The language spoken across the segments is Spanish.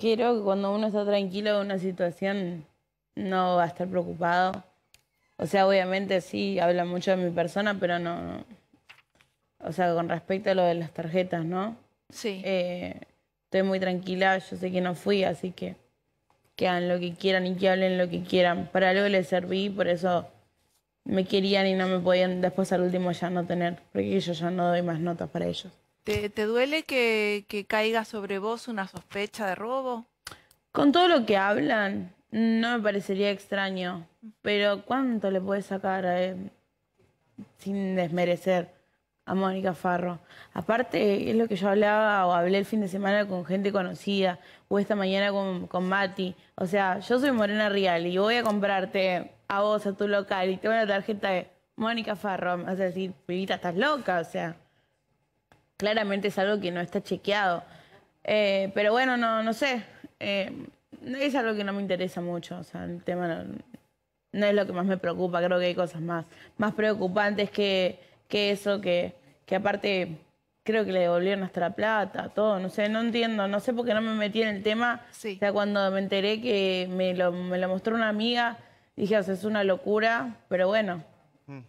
Quiero que cuando uno está tranquilo de una situación no va a estar preocupado. O sea, obviamente sí, habla mucho de mi persona, pero no, O sea, con respecto a lo de las tarjetas, ¿no? Sí. Eh, estoy muy tranquila, yo sé que no fui, así que que hagan lo que quieran y que hablen lo que quieran. Para algo les serví, por eso me querían y no me podían después al último ya no tener, porque yo ya no doy más notas para ellos. ¿Te, duele que, caiga sobre vos una sospecha de robo? Con todo lo que hablan, no me parecería extraño. Pero ¿cuánto le puedes sacar eh, sin desmerecer a Mónica Farro? Aparte, es lo que yo hablaba o hablé el fin de semana con gente conocida o esta mañana con, con Mati. O sea, yo soy Morena Real y voy a comprarte a vos, a tu local, y tengo la tarjeta de Mónica Farro. vas a decir, pibita, estás loca, o sea claramente es algo que no está chequeado. Eh, pero bueno, no, no sé. Eh, es algo que no me interesa mucho. O sea, el tema no, es lo que más me preocupa. Creo que hay cosas más, más preocupantes que, eso, que, que aparte creo que le devolvieron hasta la plata, todo, no sé, no entiendo, no sé por qué no me metí en el tema. O sea, cuando me enteré que me lo, mostró una amiga, dije, o es una locura, pero bueno. Mm.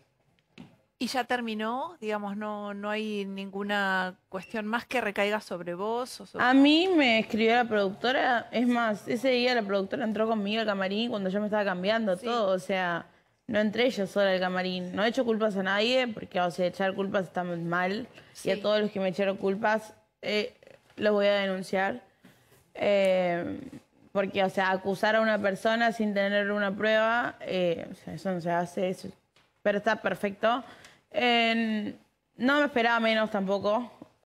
Y ya terminó, digamos, no, no hay ninguna cuestión más que recaiga sobre vos. O A mí me escribió la productora, es más, ese día la productora entró conmigo al camarín cuando yo me estaba cambiando todo, o sea, no entré yo sola al camarín. No he hecho culpas a nadie, porque, o sea, echar culpas está mal, y a todos los que me echaron culpas eh, los voy a denunciar. Eh, porque, o sea, acusar a una persona sin tener una prueba, eh, o sea, eso no se hace, pero está perfecto no me esperaba menos tampoco.